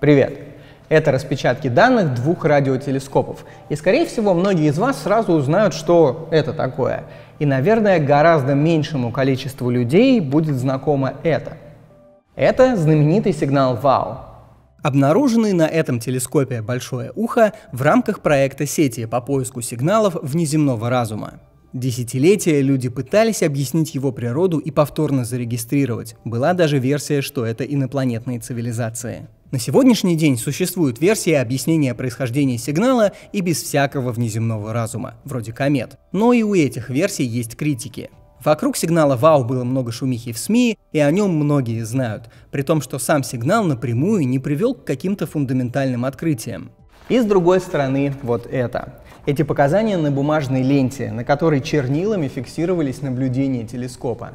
Привет! Это распечатки данных двух радиотелескопов. И, скорее всего, многие из вас сразу узнают, что это такое. И, наверное, гораздо меньшему количеству людей будет знакомо это. Это знаменитый сигнал ВАУ. Обнаруженный на этом телескопе «Большое ухо» в рамках проекта сети по поиску сигналов внеземного разума. Десятилетия люди пытались объяснить его природу и повторно зарегистрировать. Была даже версия, что это инопланетные цивилизации. На сегодняшний день существует версия объяснения происхождения сигнала и без всякого внеземного разума, вроде комет. Но и у этих версий есть критики. Вокруг сигнала ВАУ было много шумихи в СМИ, и о нем многие знают, при том, что сам сигнал напрямую не привел к каким-то фундаментальным открытиям. И с другой стороны вот это. Эти показания на бумажной ленте, на которой чернилами фиксировались наблюдения телескопа.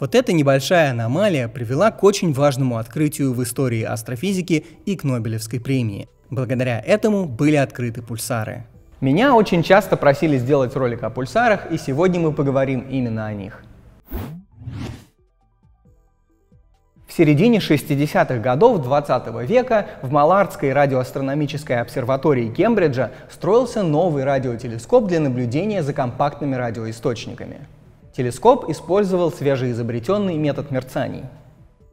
Вот эта небольшая аномалия привела к очень важному открытию в истории астрофизики и к Нобелевской премии. Благодаря этому были открыты пульсары. Меня очень часто просили сделать ролик о пульсарах, и сегодня мы поговорим именно о них. В середине 60-х годов 20 -го века в Малардской радиоастрономической обсерватории Кембриджа строился новый радиотелескоп для наблюдения за компактными радиоисточниками. Телескоп использовал свежеизобретенный метод мерцаний.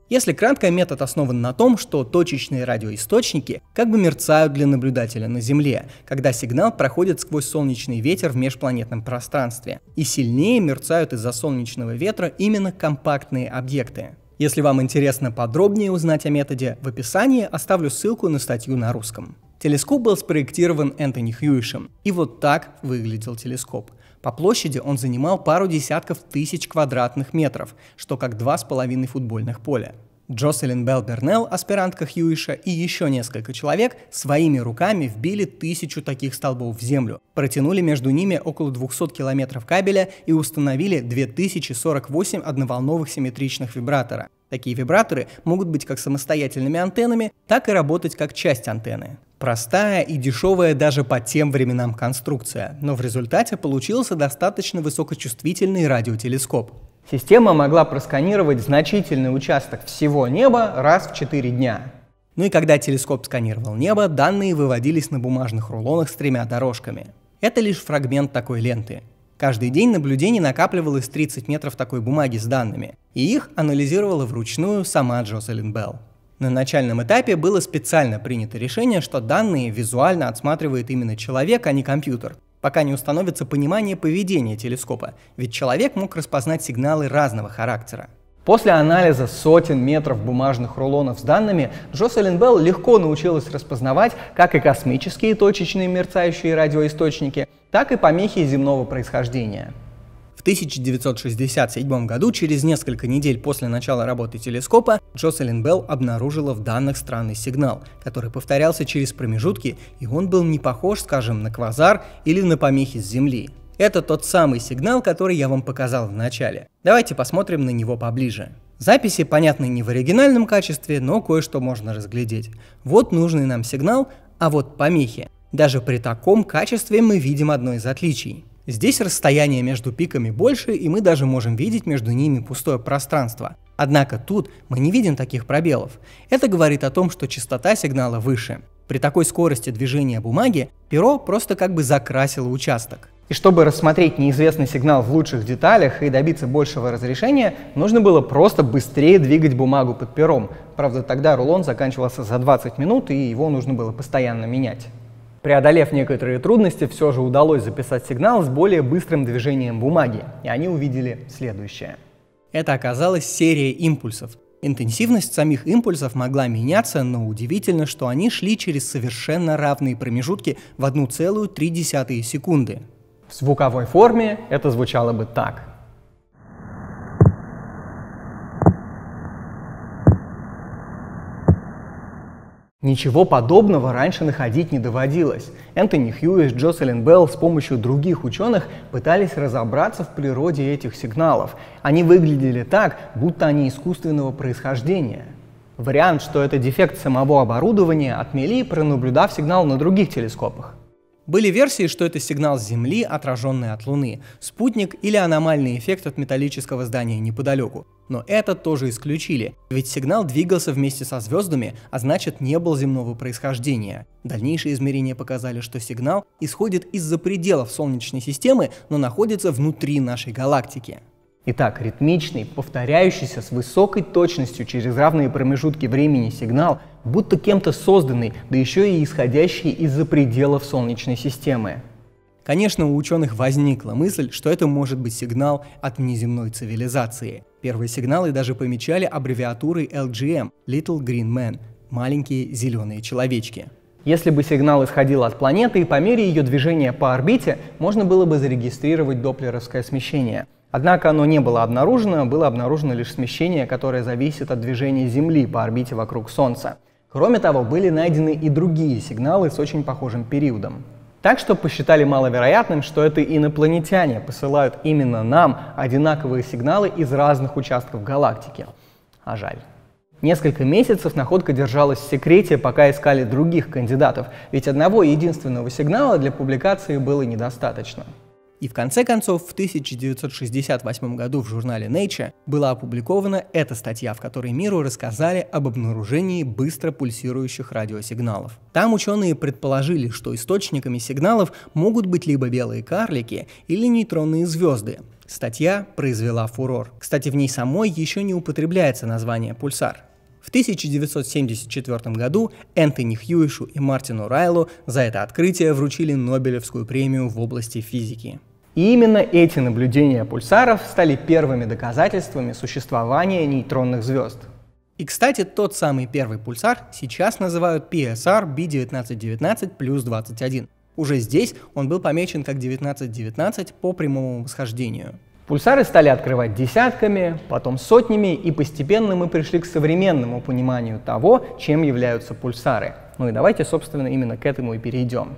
Если кратко, метод основан на том, что точечные радиоисточники как бы мерцают для наблюдателя на Земле, когда сигнал проходит сквозь солнечный ветер в межпланетном пространстве, и сильнее мерцают из-за солнечного ветра именно компактные объекты. Если вам интересно подробнее узнать о методе, в описании оставлю ссылку на статью на русском. Телескоп был спроектирован Энтони Хьюишем, и вот так выглядел телескоп – по площади он занимал пару десятков тысяч квадратных метров, что как два с половиной футбольных поля. Джоселин Белл Бернелл, аспирантка Хьюиша, и еще несколько человек своими руками вбили тысячу таких столбов в землю, протянули между ними около 200 километров кабеля и установили 2048 одноволновых симметричных вибратора. Такие вибраторы могут быть как самостоятельными антеннами, так и работать как часть антенны. Простая и дешевая даже по тем временам конструкция, но в результате получился достаточно высокочувствительный радиотелескоп. Система могла просканировать значительный участок всего неба раз в 4 дня. Ну и когда телескоп сканировал небо, данные выводились на бумажных рулонах с тремя дорожками. Это лишь фрагмент такой ленты. Каждый день на накапливалось 30 метров такой бумаги с данными, и их анализировала вручную сама Джоселин Белл. На начальном этапе было специально принято решение, что данные визуально отсматривает именно человек, а не компьютер, пока не установится понимание поведения телескопа, ведь человек мог распознать сигналы разного характера. После анализа сотен метров бумажных рулонов с данными, Джоселин Белл легко научилась распознавать как и космические точечные мерцающие радиоисточники, так и помехи земного происхождения. В 1967 году, через несколько недель после начала работы телескопа, Джоселин Белл обнаружила в данных странный сигнал, который повторялся через промежутки, и он был не похож, скажем, на квазар или на помехи с Земли. Это тот самый сигнал, который я вам показал в начале. Давайте посмотрим на него поближе. Записи понятны не в оригинальном качестве, но кое-что можно разглядеть. Вот нужный нам сигнал, а вот помехи. Даже при таком качестве мы видим одно из отличий. Здесь расстояние между пиками больше, и мы даже можем видеть между ними пустое пространство. Однако тут мы не видим таких пробелов. Это говорит о том, что частота сигнала выше. При такой скорости движения бумаги перо просто как бы закрасило участок. И чтобы рассмотреть неизвестный сигнал в лучших деталях и добиться большего разрешения, нужно было просто быстрее двигать бумагу под пером. Правда, тогда рулон заканчивался за 20 минут, и его нужно было постоянно менять. Преодолев некоторые трудности, все же удалось записать сигнал с более быстрым движением бумаги, и они увидели следующее. Это оказалась серия импульсов. Интенсивность самих импульсов могла меняться, но удивительно, что они шли через совершенно равные промежутки в 1,3 секунды. В звуковой форме это звучало бы так. Ничего подобного раньше находить не доводилось. Энтони Хьюис, Джоселин Белл с помощью других ученых пытались разобраться в природе этих сигналов. Они выглядели так, будто они искусственного происхождения. Вариант, что это дефект самого оборудования, отмели, пронаблюдав сигнал на других телескопах. Были версии, что это сигнал Земли, отраженный от Луны, спутник или аномальный эффект от металлического здания неподалеку. Но это тоже исключили, ведь сигнал двигался вместе со звездами, а значит не был земного происхождения. Дальнейшие измерения показали, что сигнал исходит из-за пределов Солнечной системы, но находится внутри нашей галактики. Итак, ритмичный, повторяющийся с высокой точностью через равные промежутки времени сигнал, будто кем-то созданный, да еще и исходящий из-за пределов Солнечной системы. Конечно, у ученых возникла мысль, что это может быть сигнал от внеземной цивилизации. Первые сигналы даже помечали аббревиатурой LGM – Little Green Man – маленькие зеленые человечки. Если бы сигнал исходил от планеты, и по мере ее движения по орбите можно было бы зарегистрировать доплеровское смещение – Однако оно не было обнаружено, было обнаружено лишь смещение, которое зависит от движения Земли по орбите вокруг Солнца. Кроме того, были найдены и другие сигналы с очень похожим периодом. Так что посчитали маловероятным, что это инопланетяне посылают именно нам одинаковые сигналы из разных участков галактики. А жаль. Несколько месяцев находка держалась в секрете, пока искали других кандидатов, ведь одного единственного сигнала для публикации было недостаточно. И в конце концов, в 1968 году в журнале Nature была опубликована эта статья, в которой миру рассказали об обнаружении быстро пульсирующих радиосигналов. Там ученые предположили, что источниками сигналов могут быть либо белые карлики или нейтронные звезды. Статья произвела фурор. Кстати, в ней самой еще не употребляется название пульсар. В 1974 году Энтони Хьюишу и Мартину Райлу за это открытие вручили Нобелевскую премию в области физики. И именно эти наблюдения пульсаров стали первыми доказательствами существования нейтронных звезд. И, кстати, тот самый первый пульсар сейчас называют PSR B1919 плюс 21. Уже здесь он был помечен как 1919 по прямому восхождению. Пульсары стали открывать десятками, потом сотнями, и постепенно мы пришли к современному пониманию того, чем являются пульсары. Ну и давайте, собственно, именно к этому и перейдем.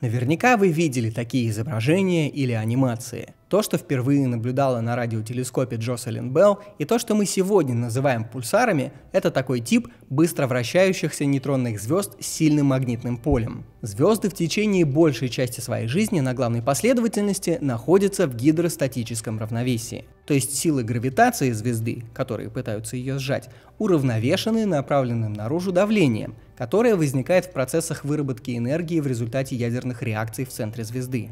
Наверняка вы видели такие изображения или анимации. То, что впервые наблюдала на радиотелескопе Джоселин Белл, и то, что мы сегодня называем пульсарами, это такой тип быстро вращающихся нейтронных звезд с сильным магнитным полем. Звезды в течение большей части своей жизни на главной последовательности находятся в гидростатическом равновесии. То есть силы гравитации звезды, которые пытаются ее сжать, уравновешены направленным наружу давлением – которая возникает в процессах выработки энергии в результате ядерных реакций в центре звезды.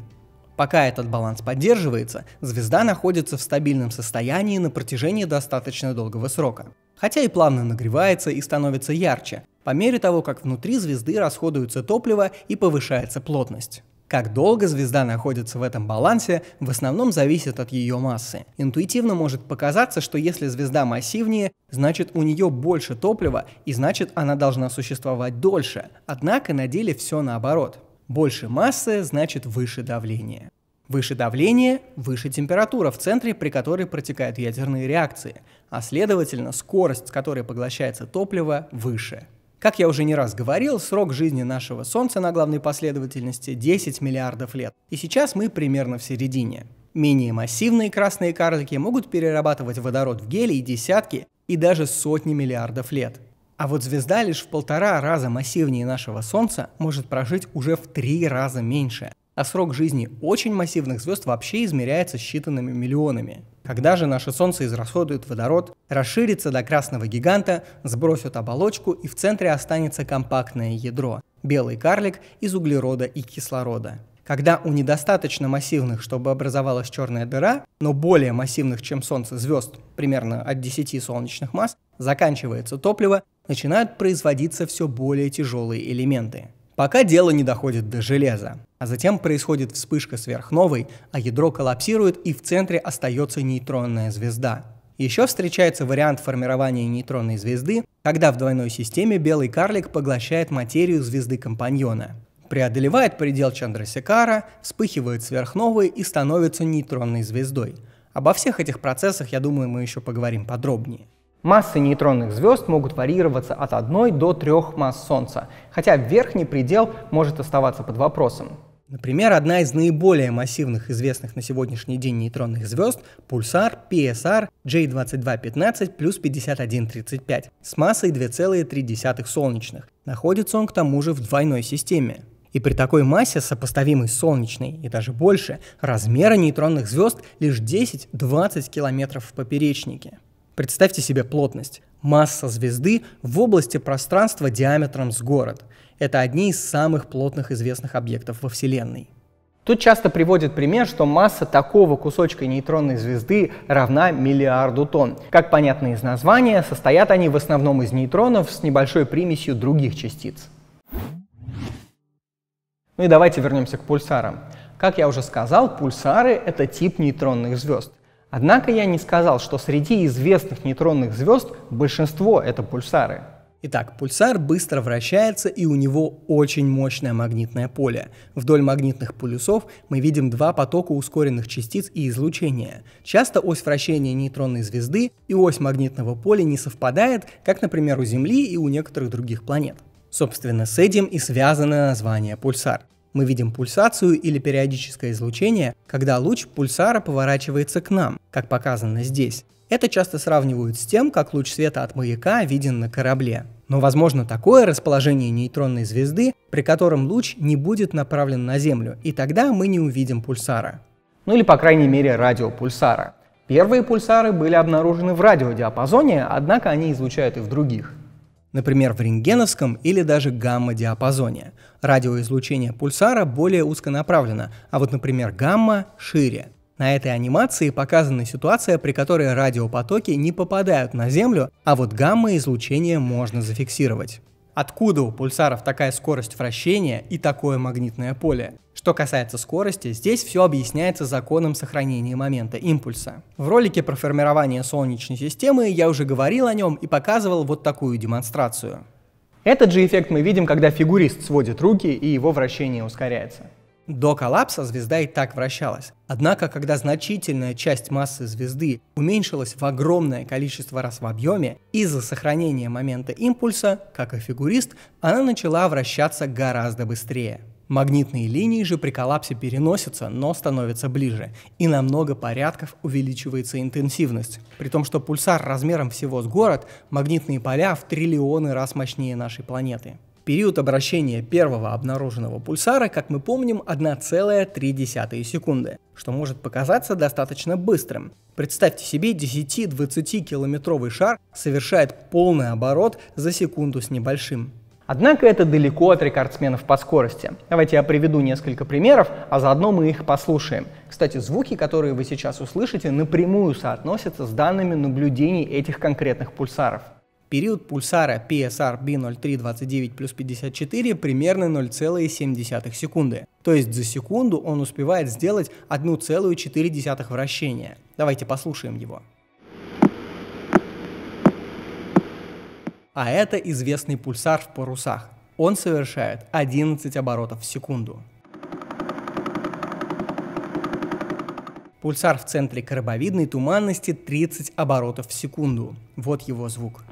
Пока этот баланс поддерживается, звезда находится в стабильном состоянии на протяжении достаточно долгого срока. Хотя и плавно нагревается и становится ярче, по мере того, как внутри звезды расходуется топливо и повышается плотность. Как долго звезда находится в этом балансе, в основном зависит от ее массы. Интуитивно может показаться, что если звезда массивнее, значит у нее больше топлива и значит она должна существовать дольше. Однако на деле все наоборот. Больше массы значит выше давление. Выше давление – выше температура в центре, при которой протекают ядерные реакции, а следовательно скорость, с которой поглощается топливо, выше. Как я уже не раз говорил, срок жизни нашего Солнца на главной последовательности 10 миллиардов лет. И сейчас мы примерно в середине. Менее массивные красные карлики могут перерабатывать водород в гелий десятки и даже сотни миллиардов лет. А вот звезда лишь в полтора раза массивнее нашего Солнца может прожить уже в три раза меньше. А срок жизни очень массивных звезд вообще измеряется считанными миллионами. Когда же наше Солнце израсходует водород, расширится до красного гиганта, сбросит оболочку и в центре останется компактное ядро – белый карлик из углерода и кислорода. Когда у недостаточно массивных, чтобы образовалась черная дыра, но более массивных, чем Солнце, звезд, примерно от 10 солнечных масс, заканчивается топливо, начинают производиться все более тяжелые элементы – пока дело не доходит до железа. А затем происходит вспышка сверхновой, а ядро коллапсирует и в центре остается нейтронная звезда. Еще встречается вариант формирования нейтронной звезды, когда в двойной системе белый карлик поглощает материю звезды компаньона. Преодолевает предел Чандрасекара, вспыхивает сверхновой и становится нейтронной звездой. Обо всех этих процессах, я думаю, мы еще поговорим подробнее. Массы нейтронных звезд могут варьироваться от 1 до 3 масс Солнца, хотя верхний предел может оставаться под вопросом. Например, одна из наиболее массивных известных на сегодняшний день нейтронных звезд – пульсар PSR J2215 плюс 5135 с массой 2,3 солнечных. Находится он к тому же в двойной системе. И при такой массе, сопоставимой с солнечной и даже больше, размеры нейтронных звезд лишь 10-20 километров в поперечнике. Представьте себе плотность. Масса звезды в области пространства диаметром с город. Это одни из самых плотных известных объектов во Вселенной. Тут часто приводят пример, что масса такого кусочка нейтронной звезды равна миллиарду тонн. Как понятно из названия, состоят они в основном из нейтронов с небольшой примесью других частиц. Ну и давайте вернемся к пульсарам. Как я уже сказал, пульсары — это тип нейтронных звезд. Однако я не сказал, что среди известных нейтронных звезд большинство — это пульсары. Итак, пульсар быстро вращается, и у него очень мощное магнитное поле. Вдоль магнитных полюсов мы видим два потока ускоренных частиц и излучения. Часто ось вращения нейтронной звезды и ось магнитного поля не совпадает, как, например, у Земли и у некоторых других планет. Собственно, с этим и связано название пульсар. Мы видим пульсацию или периодическое излучение, когда луч пульсара поворачивается к нам, как показано здесь. Это часто сравнивают с тем, как луч света от маяка виден на корабле. Но возможно такое расположение нейтронной звезды, при котором луч не будет направлен на Землю, и тогда мы не увидим пульсара. Ну или по крайней мере радиопульсара. Первые пульсары были обнаружены в радиодиапазоне, однако они излучают и в других например, в рентгеновском или даже гамма-диапазоне. Радиоизлучение пульсара более узконаправлено, а вот, например, гамма шире. На этой анимации показана ситуация, при которой радиопотоки не попадают на Землю, а вот гамма-излучение можно зафиксировать. Откуда у пульсаров такая скорость вращения и такое магнитное поле? Что касается скорости, здесь все объясняется законом сохранения момента импульса. В ролике про формирование Солнечной системы я уже говорил о нем и показывал вот такую демонстрацию. Этот же эффект мы видим, когда фигурист сводит руки и его вращение ускоряется. До коллапса звезда и так вращалась. Однако, когда значительная часть массы звезды уменьшилась в огромное количество раз в объеме, из-за сохранения момента импульса, как и фигурист, она начала вращаться гораздо быстрее. Магнитные линии же при коллапсе переносятся, но становятся ближе, и на много порядков увеличивается интенсивность. При том, что пульсар размером всего с город, магнитные поля в триллионы раз мощнее нашей планеты. Период обращения первого обнаруженного пульсара, как мы помним, 1,3 секунды, что может показаться достаточно быстрым. Представьте себе 10-20 километровый шар совершает полный оборот за секунду с небольшим. Однако это далеко от рекордсменов по скорости. Давайте я приведу несколько примеров, а заодно мы их послушаем. Кстати, звуки, которые вы сейчас услышите, напрямую соотносятся с данными наблюдений этих конкретных пульсаров. Период пульсара PSR B0329 плюс 54 примерно 0,7 секунды. То есть за секунду он успевает сделать 1,4 вращения. Давайте послушаем его. а это известный пульсар в парусах. Он совершает 11 оборотов в секунду. Пульсар в центре крабовидной туманности 30 оборотов в секунду. Вот его звук.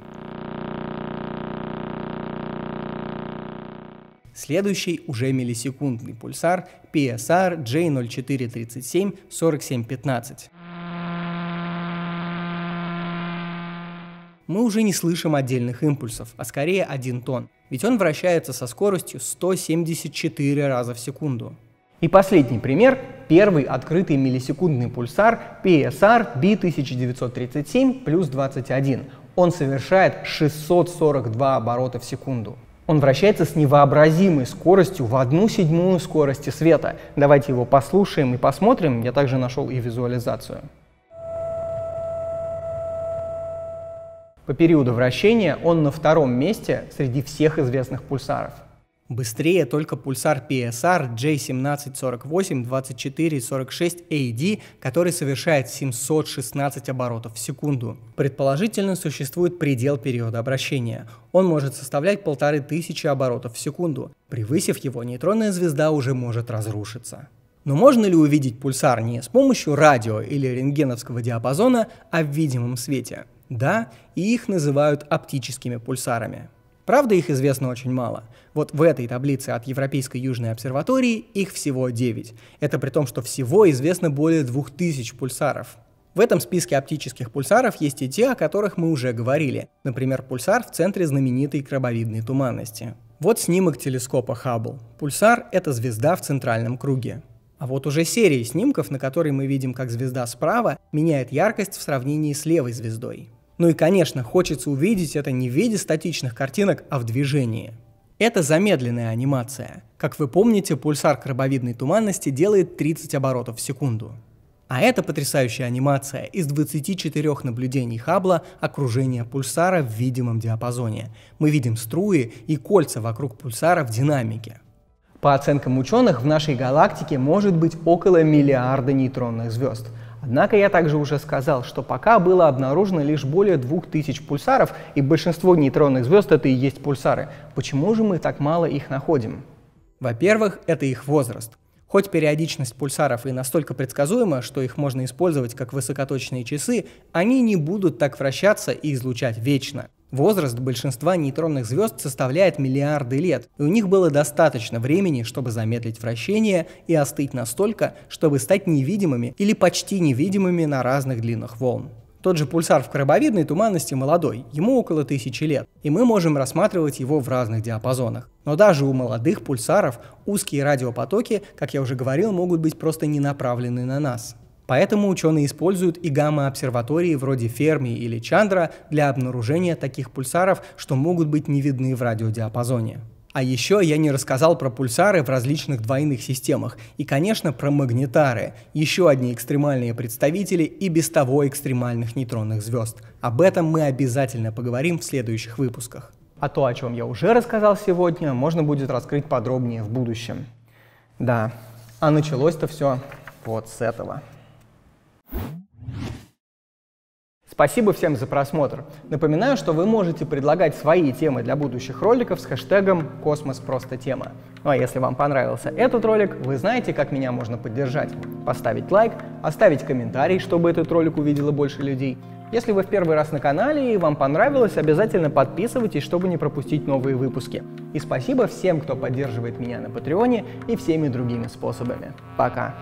Следующий уже миллисекундный пульсар PSR J0437 4715. мы уже не слышим отдельных импульсов, а скорее один тон, ведь он вращается со скоростью 174 раза в секунду. И последний пример – первый открытый миллисекундный пульсар PSR B1937 21. Он совершает 642 оборота в секунду. Он вращается с невообразимой скоростью в одну седьмую скорости света. Давайте его послушаем и посмотрим. Я также нашел и визуализацию. По периоду вращения он на втором месте среди всех известных пульсаров. Быстрее только пульсар PSR J1748-2446AD, который совершает 716 оборотов в секунду. Предположительно, существует предел периода обращения. Он может составлять 1500 оборотов в секунду. Превысив его, нейтронная звезда уже может разрушиться. Но можно ли увидеть пульсар не с помощью радио или рентгеновского диапазона, а в видимом свете? Да, и их называют оптическими пульсарами. Правда, их известно очень мало. Вот в этой таблице от Европейской Южной обсерватории их всего 9. Это при том, что всего известно более 2000 пульсаров. В этом списке оптических пульсаров есть и те, о которых мы уже говорили. Например, пульсар в центре знаменитой крабовидной туманности. Вот снимок телескопа Хаббл. Пульсар — это звезда в центральном круге. А вот уже серия снимков, на которой мы видим, как звезда справа меняет яркость в сравнении с левой звездой. Ну и, конечно, хочется увидеть это не в виде статичных картинок, а в движении. Это замедленная анимация. Как вы помните, пульсар крабовидной туманности делает 30 оборотов в секунду. А это потрясающая анимация из 24 наблюдений Хаббла окружения пульсара в видимом диапазоне. Мы видим струи и кольца вокруг пульсара в динамике. По оценкам ученых, в нашей галактике может быть около миллиарда нейтронных звезд – Однако я также уже сказал, что пока было обнаружено лишь более 2000 пульсаров, и большинство нейтронных звезд это и есть пульсары. Почему же мы так мало их находим? Во-первых, это их возраст. Хоть периодичность пульсаров и настолько предсказуема, что их можно использовать как высокоточные часы, они не будут так вращаться и излучать вечно. Возраст большинства нейтронных звезд составляет миллиарды лет, и у них было достаточно времени, чтобы замедлить вращение и остыть настолько, чтобы стать невидимыми или почти невидимыми на разных длинах волн. Тот же пульсар в крабовидной туманности молодой, ему около тысячи лет, и мы можем рассматривать его в разных диапазонах. Но даже у молодых пульсаров узкие радиопотоки, как я уже говорил, могут быть просто не направлены на нас. Поэтому ученые используют и гамма-обсерватории вроде Ферми или Чандра для обнаружения таких пульсаров, что могут быть не видны в радиодиапазоне. А еще я не рассказал про пульсары в различных двойных системах и, конечно, про магнитары, еще одни экстремальные представители и без того экстремальных нейтронных звезд. Об этом мы обязательно поговорим в следующих выпусках. А то, о чем я уже рассказал сегодня, можно будет раскрыть подробнее в будущем. Да, а началось-то все вот с этого. Спасибо всем за просмотр. Напоминаю, что вы можете предлагать свои темы для будущих роликов с хэштегом «Космос просто тема». Ну а если вам понравился этот ролик, вы знаете, как меня можно поддержать. Поставить лайк, оставить комментарий, чтобы этот ролик увидело больше людей. Если вы в первый раз на канале и вам понравилось, обязательно подписывайтесь, чтобы не пропустить новые выпуски. И спасибо всем, кто поддерживает меня на Патреоне и всеми другими способами. Пока!